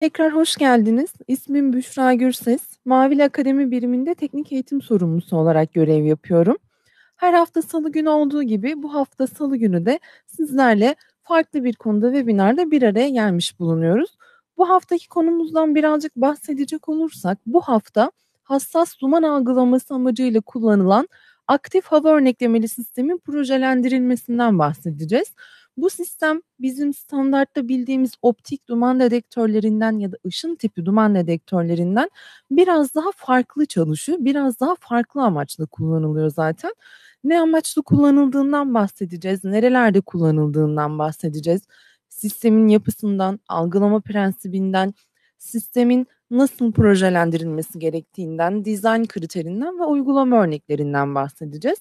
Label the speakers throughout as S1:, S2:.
S1: Tekrar hoş geldiniz. İsmim Büşra Gürses. Mavil Akademi biriminde teknik eğitim sorumlusu olarak görev yapıyorum. Her hafta salı günü olduğu gibi bu hafta salı günü de sizlerle farklı bir konuda webinarda bir araya gelmiş bulunuyoruz. Bu haftaki konumuzdan birazcık bahsedecek olursak bu hafta hassas duman algılaması amacıyla kullanılan aktif hava örneklemeli sistemin projelendirilmesinden bahsedeceğiz. Bu sistem bizim standartta bildiğimiz optik duman dedektörlerinden ya da ışın tipi duman dedektörlerinden biraz daha farklı çalışıyor. Biraz daha farklı amaçla kullanılıyor zaten. Ne amaçlı kullanıldığından bahsedeceğiz, nerelerde kullanıldığından bahsedeceğiz. Sistemin yapısından, algılama prensibinden, sistemin nasıl projelendirilmesi gerektiğinden, dizayn kriterinden ve uygulama örneklerinden bahsedeceğiz.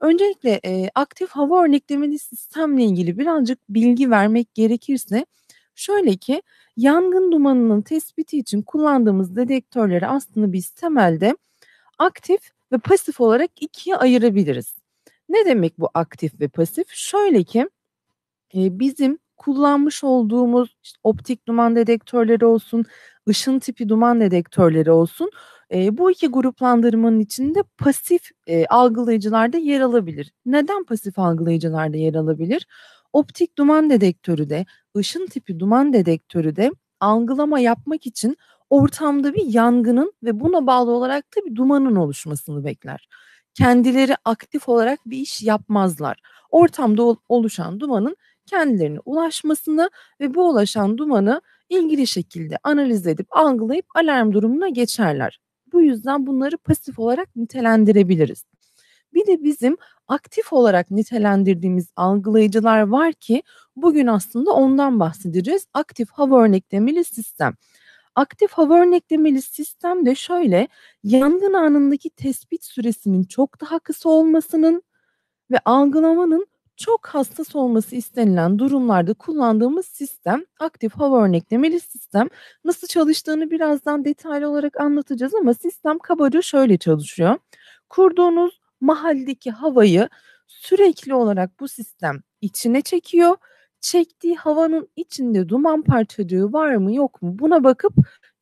S1: Öncelikle e, aktif hava örneklemeli sistemle ilgili birazcık bilgi vermek gerekirse şöyle ki yangın dumanının tespiti için kullandığımız dedektörleri aslında biz temelde aktif ve pasif olarak ikiye ayırabiliriz. Ne demek bu aktif ve pasif? Şöyle ki e, bizim kullanmış olduğumuz işte optik duman dedektörleri olsun, ışın tipi duman dedektörleri olsun e, bu iki gruplandırmanın içinde pasif e, algılayıcılarda yer alabilir. Neden pasif algılayıcılarda yer alabilir? Optik duman dedektörü de, ışın tipi duman dedektörü de algılama yapmak için ortamda bir yangının ve buna bağlı olarak da bir dumanın oluşmasını bekler. Kendileri aktif olarak bir iş yapmazlar. Ortamda oluşan dumanın kendilerine ulaşmasını ve bu ulaşan dumanı ilgili şekilde analiz edip algılayıp alarm durumuna geçerler. Bu yüzden bunları pasif olarak nitelendirebiliriz. Bir de bizim aktif olarak nitelendirdiğimiz algılayıcılar var ki bugün aslında ondan bahsedeceğiz. Aktif hava örneklemeli sistem. Aktif hava örneklemeli sistem de şöyle yangın anındaki tespit süresinin çok daha kısa olmasının ve algılamanın çok hassas olması istenilen durumlarda kullandığımız sistem aktif hava örneklemeli sistem. Nasıl çalıştığını birazdan detaylı olarak anlatacağız ama sistem kabaca şöyle çalışıyor. Kurduğunuz mahalledeki havayı sürekli olarak bu sistem içine çekiyor. Çektiği havanın içinde duman parçacığı var mı yok mu buna bakıp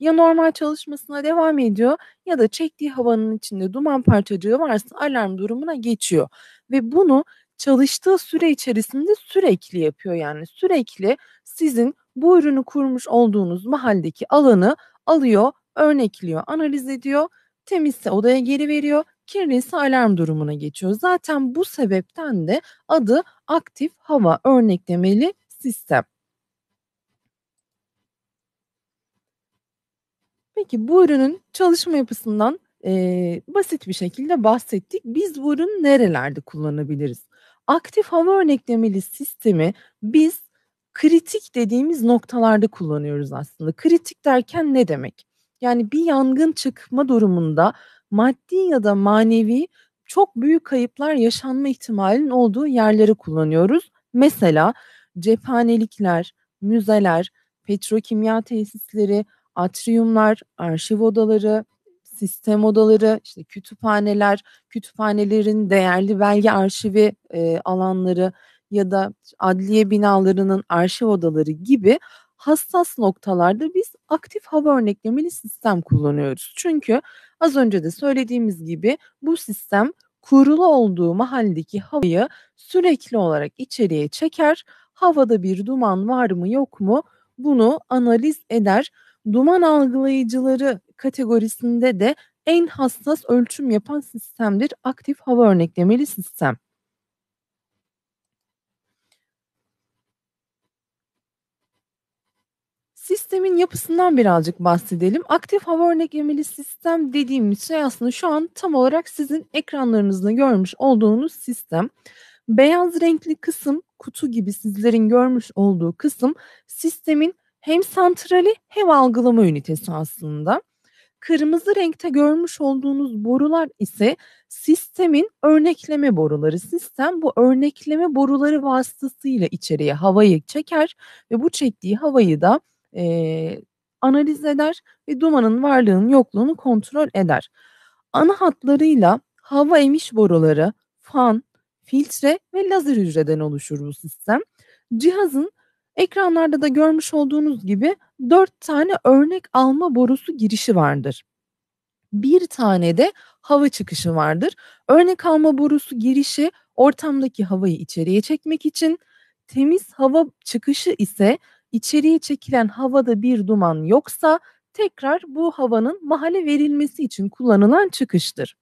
S1: ya normal çalışmasına devam ediyor ya da çektiği havanın içinde duman parçacığı varsa alarm durumuna geçiyor. Ve bunu çalıştığı süre içerisinde sürekli yapıyor yani sürekli sizin bu ürünü kurmuş olduğunuz mahalledeki alanı alıyor, örnekliyor, analiz ediyor, temizse odaya geri veriyor, kirliyse alarm durumuna geçiyor. Zaten bu sebepten de adı aktif hava örneklemeli sistem. Peki bu ürünün çalışma yapısından e, basit bir şekilde bahsettik. Biz bu ürünü nerelerde kullanabiliriz? aktif hava örneklemeli sistemi biz kritik dediğimiz noktalarda kullanıyoruz aslında. Kritik derken ne demek? Yani bir yangın çıkma durumunda maddi ya da manevi çok büyük kayıplar yaşanma ihtimalinin olduğu yerleri kullanıyoruz. Mesela cephanelikler, müzeler, petrokimya tesisleri, atriyumlar, arşiv odaları, sistem odaları, işte kütüphaneler, kütüphanelerin değerli belge arşivi e, alanları ya da adliye binalarının arşiv odaları gibi hassas noktalarda biz aktif hava örneklemeli sistem kullanıyoruz. Çünkü az önce de söylediğimiz gibi bu sistem kurulu olduğu mahalledeki havayı sürekli olarak içeriye çeker. Havada bir duman var mı yok mu bunu analiz eder duman algılayıcıları kategorisinde de en hassas ölçüm yapan sistemdir aktif hava örneklemeli sistem. Sistemin yapısından birazcık bahsedelim. Aktif hava örneklemeli sistem dediğimiz şey aslında şu an tam olarak sizin ekranlarınızda görmüş olduğunuz sistem. Beyaz renkli kısım kutu gibi sizlerin görmüş olduğu kısım sistemin hem santrali hem algılama ünitesi aslında. Kırmızı renkte görmüş olduğunuz borular ise sistemin örnekleme boruları. Sistem bu örnekleme boruları vasıtasıyla içeriye havayı çeker ve bu çektiği havayı da e, analiz eder ve dumanın varlığının yokluğunu kontrol eder. Ana hatlarıyla hava emiş boruları, fan, filtre ve lazer hücreden oluşur bu sistem. Cihazın Ekranlarda da görmüş olduğunuz gibi 4 tane örnek alma borusu girişi vardır. Bir tane de hava çıkışı vardır. Örnek alma borusu girişi ortamdaki havayı içeriye çekmek için, temiz hava çıkışı ise içeriye çekilen havada bir duman yoksa tekrar bu havanın mahalle verilmesi için kullanılan çıkıştır.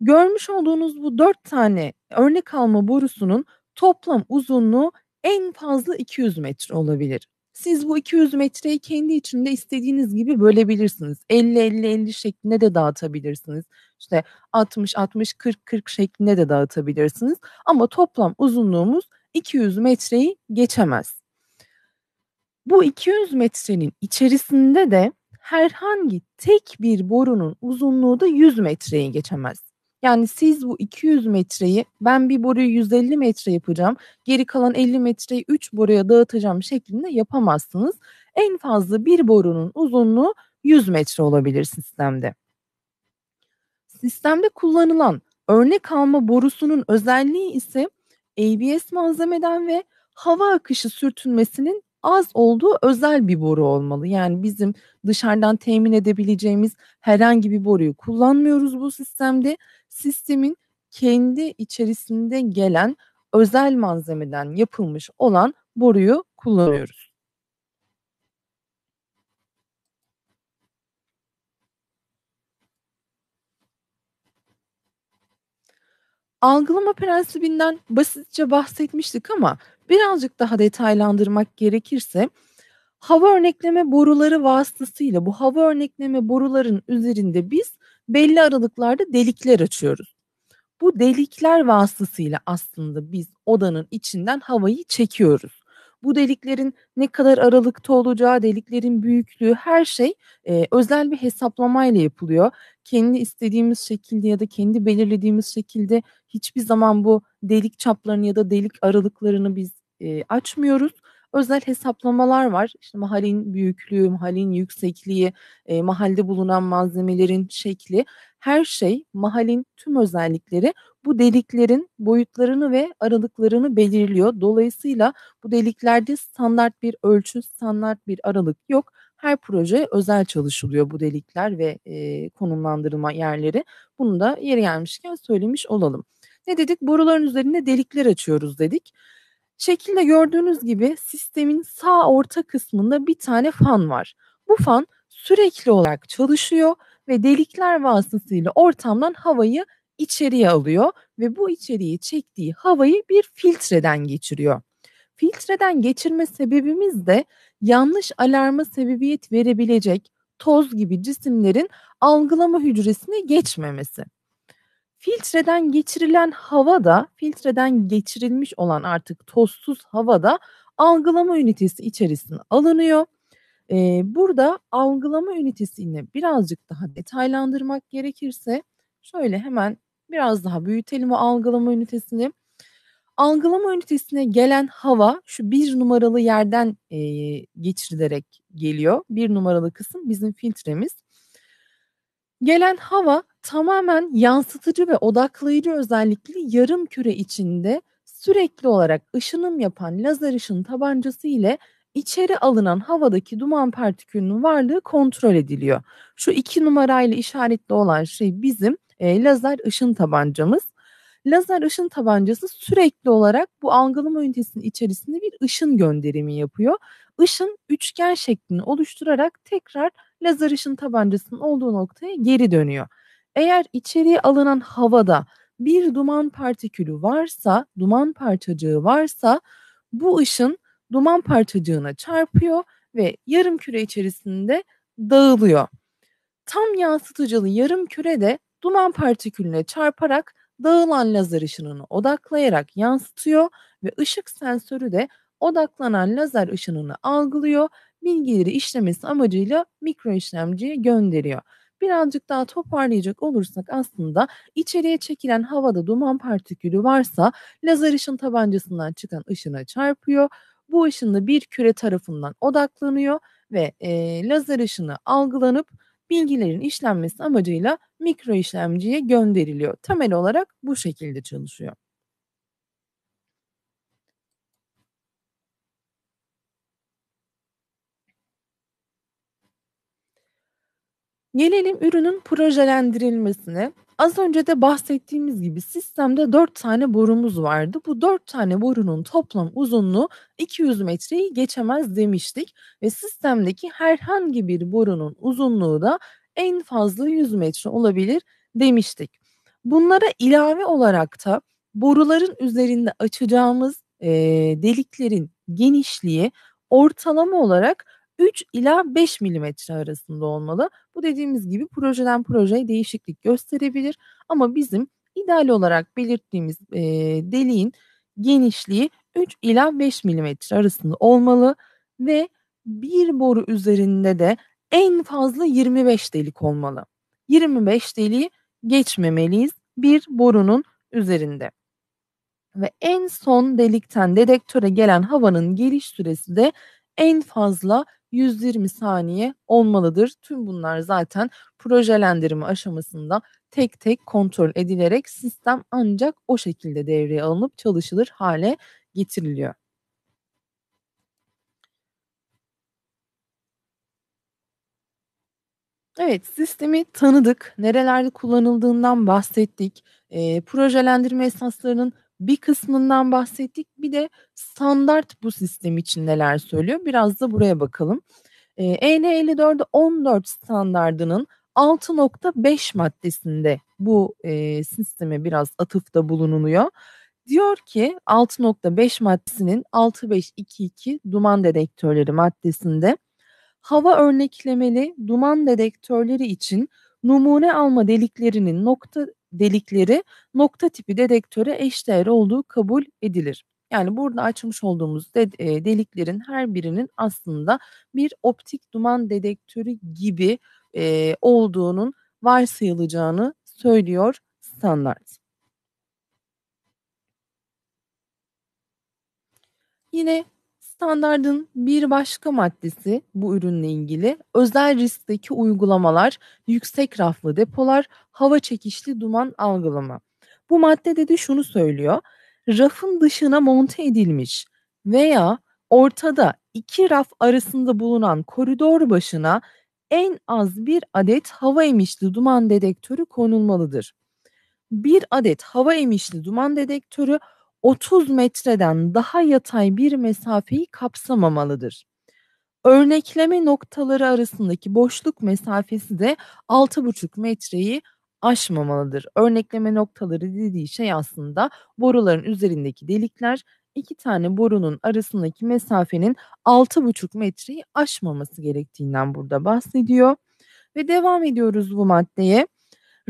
S1: Görmüş olduğunuz bu dört tane örnek alma borusunun toplam uzunluğu en fazla 200 metre olabilir. Siz bu 200 metreyi kendi içinde istediğiniz gibi bölebilirsiniz. 50-50-50 şeklinde de dağıtabilirsiniz. İşte 60-60-40-40 şeklinde de dağıtabilirsiniz. Ama toplam uzunluğumuz 200 metreyi geçemez. Bu 200 metrenin içerisinde de herhangi tek bir borunun uzunluğu da 100 metreyi geçemez. Yani siz bu 200 metreyi ben bir boruyu 150 metre yapacağım, geri kalan 50 metreyi 3 boruya dağıtacağım şeklinde yapamazsınız. En fazla bir borunun uzunluğu 100 metre olabilir sistemde. Sistemde kullanılan örnek alma borusunun özelliği ise ABS malzemeden ve hava akışı sürtünmesinin az olduğu özel bir boru olmalı. Yani bizim dışarıdan temin edebileceğimiz herhangi bir boruyu kullanmıyoruz bu sistemde. Sistemin kendi içerisinde gelen özel malzemeden yapılmış olan boruyu kullanıyoruz. Algılama prensibinden basitçe bahsetmiştik ama Birazcık daha detaylandırmak gerekirse hava örnekleme boruları vasıtasıyla bu hava örnekleme boruların üzerinde biz belli aralıklarda delikler açıyoruz. Bu delikler vasıtasıyla aslında biz odanın içinden havayı çekiyoruz. Bu deliklerin ne kadar aralıkta olacağı, deliklerin büyüklüğü her şey e, özel bir hesaplamayla yapılıyor. Kendi istediğimiz şekilde ya da kendi belirlediğimiz şekilde hiçbir zaman bu delik çaplarını ya da delik aralıklarını biz e, açmıyoruz. Özel hesaplamalar var. İşte mahalin büyüklüğü, mahalin yüksekliği, e, mahalde bulunan malzemelerin şekli, her şey mahalin tüm özellikleri bu deliklerin boyutlarını ve aralıklarını belirliyor. Dolayısıyla bu deliklerde standart bir ölçü, standart bir aralık yok. Her proje özel çalışılıyor bu delikler ve e, konumlandırılma yerleri. Bunu da yeri gelmişken söylemiş olalım. Ne dedik? Boruların üzerinde delikler açıyoruz dedik. Şekilde gördüğünüz gibi sistemin sağ orta kısmında bir tane fan var. Bu fan sürekli olarak çalışıyor ve delikler vasıtasıyla ortamdan havayı içeriye alıyor ve bu içeriye çektiği havayı bir filtreden geçiriyor. Filtreden geçirme sebebimiz de yanlış alarma sebebiyet verebilecek toz gibi cisimlerin algılama hücresine geçmemesi filtreden geçirilen hava da filtreden geçirilmiş olan artık tozsuz hava da algılama ünitesi içerisine alınıyor. Ee, burada algılama ünitesini birazcık daha detaylandırmak gerekirse şöyle hemen biraz daha büyütelim o algılama ünitesini. Algılama ünitesine gelen hava şu bir numaralı yerden e, geçirilerek geliyor. Bir numaralı kısım bizim filtremiz. Gelen hava tamamen yansıtıcı ve odaklayıcı özellikli yarım küre içinde sürekli olarak ışınım yapan lazer ışın tabancası ile içeri alınan havadaki duman partikülünün varlığı kontrol ediliyor. Şu iki numarayla işaretli olan şey bizim e, lazer ışın tabancamız. Lazer ışın tabancası sürekli olarak bu algılama ünitesinin içerisinde bir ışın gönderimi yapıyor. Işın üçgen şeklini oluşturarak tekrar lazer ışın tabancasının olduğu noktaya geri dönüyor. Eğer içeriye alınan havada bir duman partikülü varsa, duman parçacığı varsa bu ışın duman parçacığına çarpıyor ve yarım küre içerisinde dağılıyor. Tam yansıtıcılı yarım küre de duman partikülüne çarparak dağılan lazer ışınını odaklayarak yansıtıyor ve ışık sensörü de odaklanan lazer ışınını algılıyor, bilgileri işlemesi amacıyla mikro işlemciye gönderiyor birazcık daha toparlayacak olursak aslında içeriye çekilen havada duman partikülü varsa lazer ışın tabancasından çıkan ışına çarpıyor. Bu ışınla bir küre tarafından odaklanıyor ve e, lazer ışını algılanıp bilgilerin işlenmesi amacıyla mikro işlemciye gönderiliyor. Temel olarak bu şekilde çalışıyor. Gelelim ürünün projelendirilmesine. Az önce de bahsettiğimiz gibi sistemde 4 tane borumuz vardı. Bu 4 tane borunun toplam uzunluğu 200 metreyi geçemez demiştik ve sistemdeki herhangi bir borunun uzunluğu da en fazla 100 metre olabilir demiştik. Bunlara ilave olarak da boruların üzerinde açacağımız e, deliklerin genişliği ortalama olarak 3 ila 5 milimetre arasında olmalı. Bu dediğimiz gibi projeden projeye değişiklik gösterebilir ama bizim ideal olarak belirttiğimiz e, deliğin genişliği 3 ila 5 milimetre arasında olmalı ve bir boru üzerinde de en fazla 25 delik olmalı. 25 deliği geçmemeliyiz bir borunun üzerinde. Ve en son delikten dedektöre gelen havanın geliş süresi de en fazla 120 saniye olmalıdır. Tüm bunlar zaten projelendirme aşamasında tek tek kontrol edilerek sistem ancak o şekilde devreye alınıp çalışılır hale getiriliyor. Evet, sistemi tanıdık, nerelerde kullanıldığından bahsettik, e, projelendirme esaslarının bir kısmından bahsettik. Bir de standart bu sistem için neler söylüyor? Biraz da buraya bakalım. Ee, e, EN54'de 14 standardının 6.5 maddesinde bu e, sisteme biraz atıfta bulunuluyor. Diyor ki 6.5 maddesinin 6522 duman dedektörleri maddesinde hava örneklemeli duman dedektörleri için numune alma deliklerinin nokta delikleri nokta tipi dedektöre eşdeğer olduğu kabul edilir. Yani burada açmış olduğumuz de, e, deliklerin her birinin aslında bir optik duman dedektörü gibi e, olduğunun varsayılacağını söylüyor standart. Yine Standardın bir başka maddesi bu ürünle ilgili özel riskteki uygulamalar, yüksek raflı depolar, hava çekişli duman algılama. Bu madde dedi şunu söylüyor. Rafın dışına monte edilmiş veya ortada iki raf arasında bulunan koridor başına en az bir adet hava emişli duman dedektörü konulmalıdır. Bir adet hava emişli duman dedektörü 30 metreden daha yatay bir mesafeyi kapsamamalıdır. Örnekleme noktaları arasındaki boşluk mesafesi de 6,5 metreyi aşmamalıdır. Örnekleme noktaları dediği şey aslında boruların üzerindeki delikler iki tane borunun arasındaki mesafenin 6,5 metreyi aşmaması gerektiğinden burada bahsediyor. Ve devam ediyoruz bu maddeye.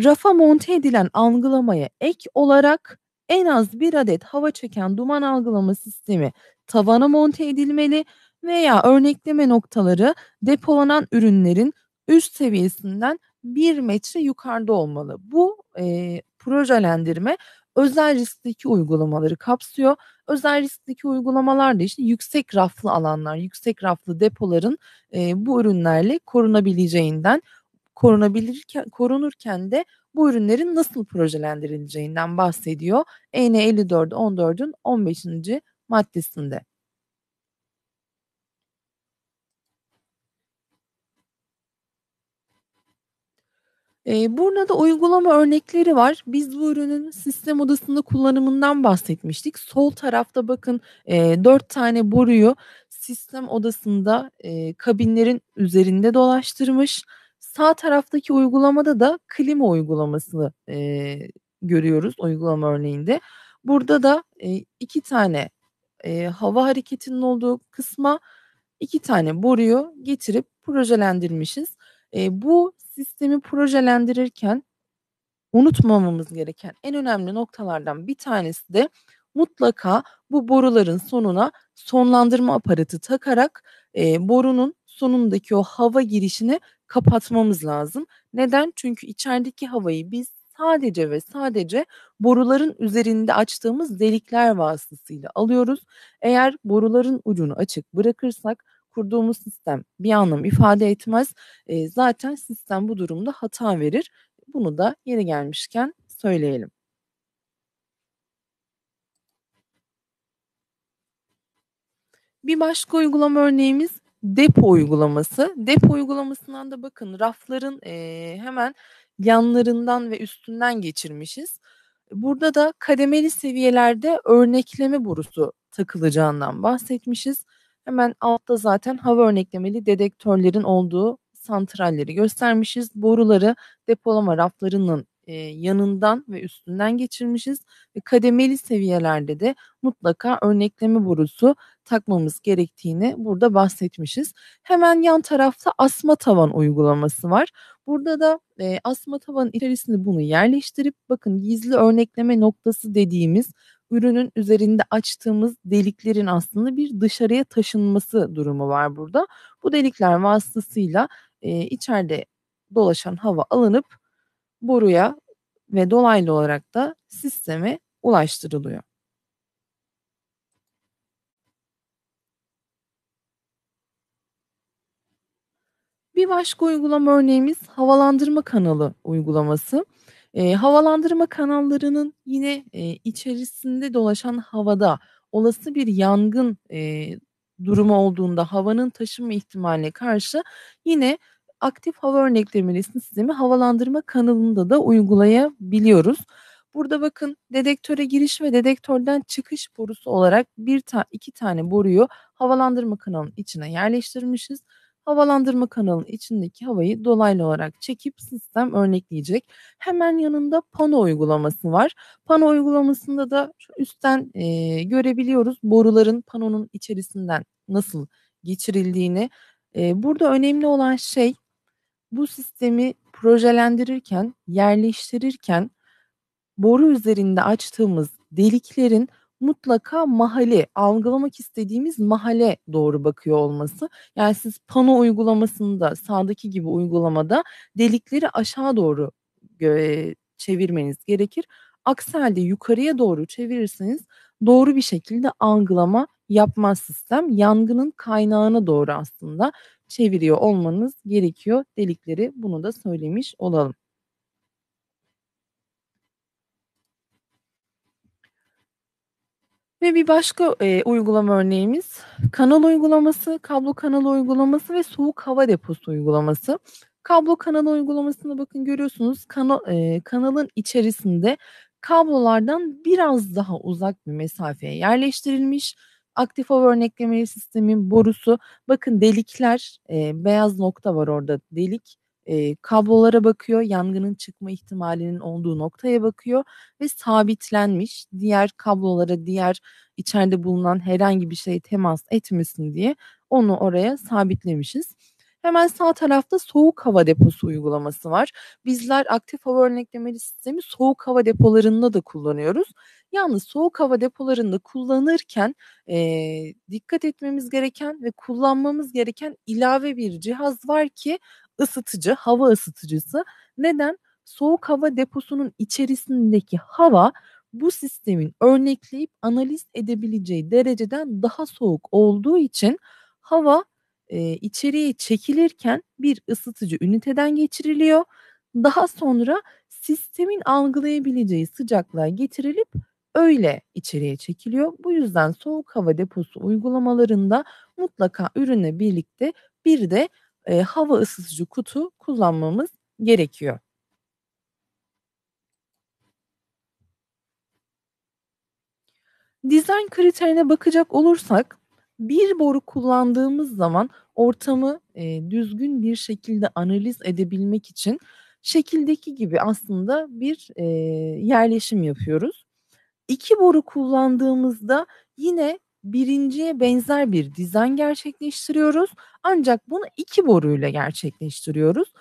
S1: Rafa monte edilen algılamaya ek olarak en az bir adet hava çeken duman algılama sistemi tavana monte edilmeli veya örnekleme noktaları depolanan ürünlerin üst seviyesinden bir metre yukarıda olmalı. Bu e, projelendirme özel riskteki uygulamaları kapsıyor. Özel riskteki uygulamalar da işte yüksek raflı alanlar, yüksek raflı depoların e, bu ürünlerle korunabileceğinden korunabilirken korunurken de bu ürünlerin nasıl projelendirileceğinden bahsediyor. EN 54 14'ün 15. maddesinde. E, burada uygulama örnekleri var. Biz bu ürünün sistem odasında kullanımından bahsetmiştik. Sol tarafta bakın e, dört tane boruyu sistem odasında e, kabinlerin üzerinde dolaştırmış sağ taraftaki uygulamada da klima uygulamasını e, görüyoruz uygulama örneğinde. Burada da e, iki tane e, hava hareketinin olduğu kısma iki tane boruyu getirip projelendirmişiz. E, bu sistemi projelendirirken unutmamamız gereken en önemli noktalardan bir tanesi de mutlaka bu boruların sonuna sonlandırma aparatı takarak e, borunun sonundaki o hava girişini kapatmamız lazım. Neden? Çünkü içerideki havayı biz sadece ve sadece boruların üzerinde açtığımız delikler vasıtasıyla alıyoruz. Eğer boruların ucunu açık bırakırsak kurduğumuz sistem bir anlam ifade etmez. E, zaten sistem bu durumda hata verir. Bunu da yeri gelmişken söyleyelim. Bir başka uygulama örneğimiz depo uygulaması. Depo uygulamasından da bakın rafların e, hemen yanlarından ve üstünden geçirmişiz. Burada da kademeli seviyelerde örnekleme borusu takılacağından bahsetmişiz. Hemen altta zaten hava örneklemeli dedektörlerin olduğu santralleri göstermişiz. Boruları depolama raflarının e, yanından ve üstünden geçirmişiz ve kademeli seviyelerde de mutlaka örnekleme borusu takmamız gerektiğini burada bahsetmişiz. Hemen yan tarafta asma tavan uygulaması var. Burada da e, asma tavanın içerisinde bunu yerleştirip bakın gizli örnekleme noktası dediğimiz ürünün üzerinde açtığımız deliklerin aslında bir dışarıya taşınması durumu var burada. Bu delikler vasıtasıyla e, içeride dolaşan hava alınıp boruya ve dolaylı olarak da sisteme ulaştırılıyor. Bir başka uygulama örneğimiz havalandırma kanalı uygulaması. E, havalandırma kanallarının yine e, içerisinde dolaşan havada olası bir yangın e, durumu olduğunda havanın taşıma ihtimaline karşı yine aktif hava örneklemesini sistemi havalandırma kanalında da uygulayabiliyoruz. Burada bakın dedektöre giriş ve dedektörden çıkış borusu olarak bir ta iki tane boruyu havalandırma kanalının içine yerleştirmişiz. Havalandırma kanalının içindeki havayı dolaylı olarak çekip sistem örnekleyecek. Hemen yanında pano uygulaması var. Pano uygulamasında da şu üstten e, görebiliyoruz boruların panonun içerisinden nasıl geçirildiğini. E, burada önemli olan şey bu sistemi projelendirirken, yerleştirirken boru üzerinde açtığımız deliklerin mutlaka mahalle, algılamak istediğimiz mahalle doğru bakıyor olması. Yani siz pano uygulamasında, sağdaki gibi uygulamada delikleri aşağı doğru çevirmeniz gerekir. Akselde yukarıya doğru çevirirseniz doğru bir şekilde algılama yapmaz sistem. Yangının kaynağına doğru aslında çeviriyor olmanız gerekiyor delikleri. Bunu da söylemiş olalım. Ve bir başka e, uygulama örneğimiz kanal uygulaması, kablo kanal uygulaması ve soğuk hava deposu uygulaması. Kablo kanal uygulamasında bakın görüyorsunuz kanal e, kanalın içerisinde kablolardan biraz daha uzak bir mesafeye yerleştirilmiş. Aktif hava örneklemeli sistemin borusu bakın delikler e, beyaz nokta var orada delik e, kablolara bakıyor yangının çıkma ihtimalinin olduğu noktaya bakıyor ve sabitlenmiş diğer kablolara diğer içeride bulunan herhangi bir şey temas etmesin diye onu oraya sabitlemişiz. Hemen sağ tarafta soğuk hava deposu uygulaması var. Bizler aktif hava örneklemeli sistemi soğuk hava depolarında da kullanıyoruz. Yalnız soğuk hava depolarında kullanırken e, dikkat etmemiz gereken ve kullanmamız gereken ilave bir cihaz var ki ısıtıcı, hava ısıtıcısı. Neden? Soğuk hava deposunun içerisindeki hava bu sistemin örnekleyip analiz edebileceği dereceden daha soğuk olduğu için hava e, içeriye çekilirken bir ısıtıcı üniteden geçiriliyor. Daha sonra sistemin algılayabileceği sıcaklığa getirilip öyle içeriye çekiliyor. Bu yüzden soğuk hava deposu uygulamalarında mutlaka ürüne birlikte bir de e, hava ısıtıcı kutu kullanmamız gerekiyor. Dizayn kriterine bakacak olursak bir boru kullandığımız zaman ortamı e, düzgün bir şekilde analiz edebilmek için şekildeki gibi aslında bir e, yerleşim yapıyoruz. İki boru kullandığımızda yine birinciye benzer bir dizayn gerçekleştiriyoruz. Ancak bunu iki boruyla gerçekleştiriyoruz.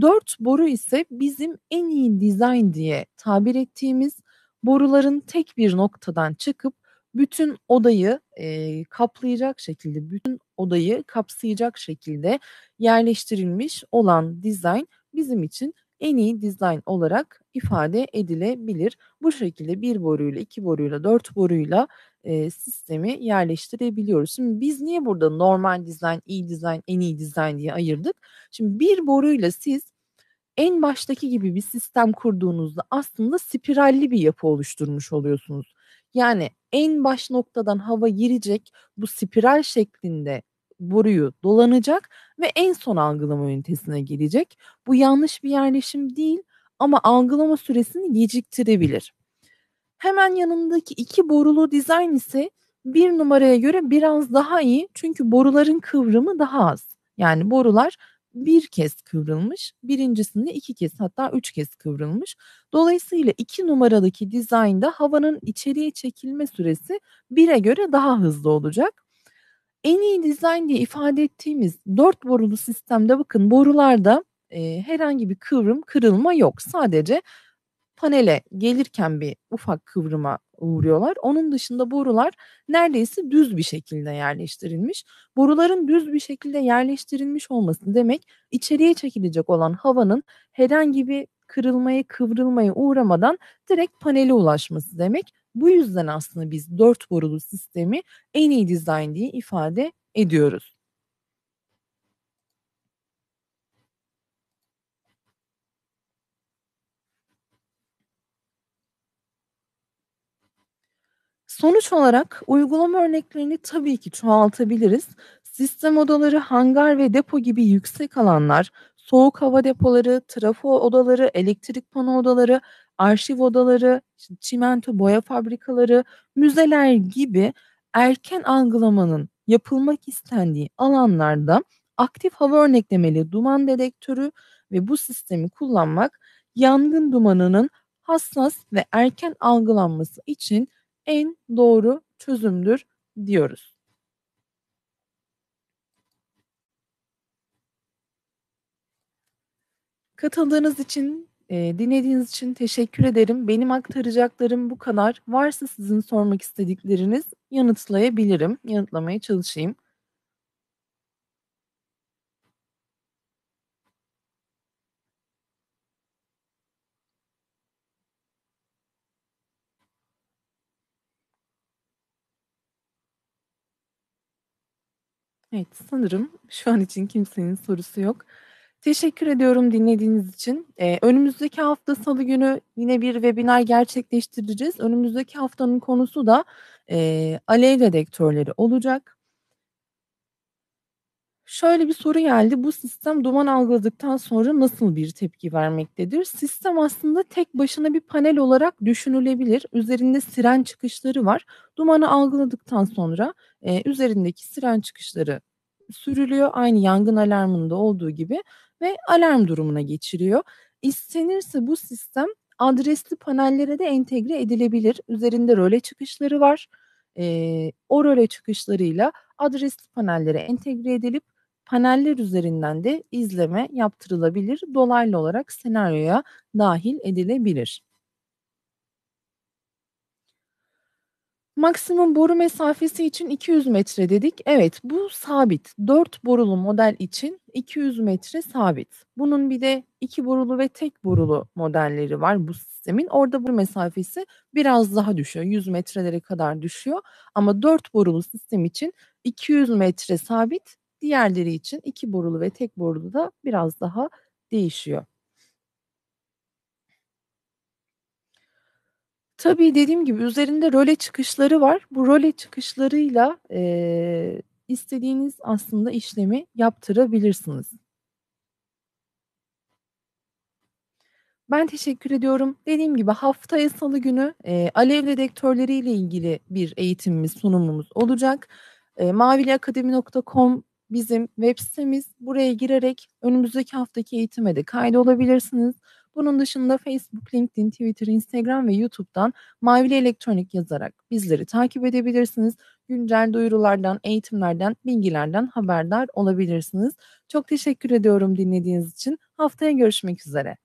S1: Dört boru ise bizim en iyi dizayn diye tabir ettiğimiz boruların tek bir noktadan çıkıp bütün odayı e, kaplayacak şekilde, bütün odayı kapsayacak şekilde yerleştirilmiş olan dizayn bizim için en iyi dizayn olarak ifade edilebilir. Bu şekilde bir boruyla, iki boruyla, dört boruyla e, sistemi yerleştirebiliyoruz. Şimdi biz niye burada normal dizayn, iyi dizayn, en iyi dizayn diye ayırdık? Şimdi bir boruyla siz en baştaki gibi bir sistem kurduğunuzda aslında spiralli bir yapı oluşturmuş oluyorsunuz. Yani en baş noktadan hava girecek bu spiral şeklinde boruyu dolanacak ve en son algılama ünitesine gelecek. Bu yanlış bir yerleşim değil ama algılama süresini geciktirebilir. Hemen yanındaki iki borulu dizayn ise bir numaraya göre biraz daha iyi çünkü boruların kıvrımı daha az. Yani borular bir kez kıvrılmış. Birincisinde iki kez hatta üç kez kıvrılmış. Dolayısıyla iki numaradaki dizaynda havanın içeriye çekilme süresi bire göre daha hızlı olacak. En iyi dizayn diye ifade ettiğimiz dört borulu sistemde bakın borularda e, herhangi bir kıvrım kırılma yok. Sadece panele gelirken bir ufak kıvrıma uğruyorlar. Onun dışında borular neredeyse düz bir şekilde yerleştirilmiş. Boruların düz bir şekilde yerleştirilmiş olması demek içeriye çekilecek olan havanın herhangi bir kırılmaya, kıvrılmaya uğramadan direkt panele ulaşması demek. Bu yüzden aslında biz dört borulu sistemi en iyi dizayn diye ifade ediyoruz. Sonuç olarak uygulama örneklerini tabii ki çoğaltabiliriz. Sistem odaları, hangar ve depo gibi yüksek alanlar, soğuk hava depoları, trafo odaları, elektrik pano odaları, arşiv odaları, çimento boya fabrikaları, müzeler gibi erken algılamanın yapılmak istendiği alanlarda aktif hava örneklemeli duman dedektörü ve bu sistemi kullanmak yangın dumanının hassas ve erken algılanması için en doğru çözümdür diyoruz. Katıldığınız için, e, dinlediğiniz için teşekkür ederim. Benim aktaracaklarım bu kadar. Varsa sizin sormak istedikleriniz yanıtlayabilirim, yanıtlamaya çalışayım. Evet, sanırım şu an için kimsenin sorusu yok. Teşekkür ediyorum dinlediğiniz için. Ee, önümüzdeki hafta Salı günü yine bir webinar gerçekleştireceğiz. Önümüzdeki haftanın konusu da e, alev dedektörleri olacak. Şöyle bir soru geldi. Bu sistem duman algıladıktan sonra nasıl bir tepki vermektedir? Sistem aslında tek başına bir panel olarak düşünülebilir. Üzerinde siren çıkışları var. Dumanı algıladıktan sonra e, üzerindeki siren çıkışları sürülüyor. Aynı yangın alarmında olduğu gibi ve alarm durumuna geçiriyor. İstenirse bu sistem adresli panellere de entegre edilebilir. Üzerinde röle çıkışları var. E, o röle çıkışlarıyla adresli panellere entegre edilip Paneller üzerinden de izleme yaptırılabilir, dolaylı olarak senaryoya dahil edilebilir. Maksimum boru mesafesi için 200 metre dedik. Evet bu sabit. 4 borulu model için 200 metre sabit. Bunun bir de 2 borulu ve tek borulu modelleri var bu sistemin. Orada bu mesafesi biraz daha düşüyor. 100 metrelere kadar düşüyor. Ama 4 borulu sistem için 200 metre sabit, Diğerleri için iki borulu ve tek borulu da biraz daha değişiyor. Tabii dediğim gibi üzerinde röle çıkışları var. Bu röle çıkışlarıyla e, istediğiniz aslında işlemi yaptırabilirsiniz. Ben teşekkür ediyorum. Dediğim gibi haftaya salı günü e, alev dedektörleri ilgili bir eğitimimiz, sunumumuz olacak. E, mavileakademi.com bizim web sitemiz. Buraya girerek önümüzdeki haftaki eğitime de kaydolabilirsiniz. Bunun dışında Facebook, LinkedIn, Twitter, Instagram ve YouTube'dan Mavili Elektronik yazarak bizleri takip edebilirsiniz. Güncel duyurulardan, eğitimlerden, bilgilerden haberdar olabilirsiniz. Çok teşekkür ediyorum dinlediğiniz için. Haftaya görüşmek üzere.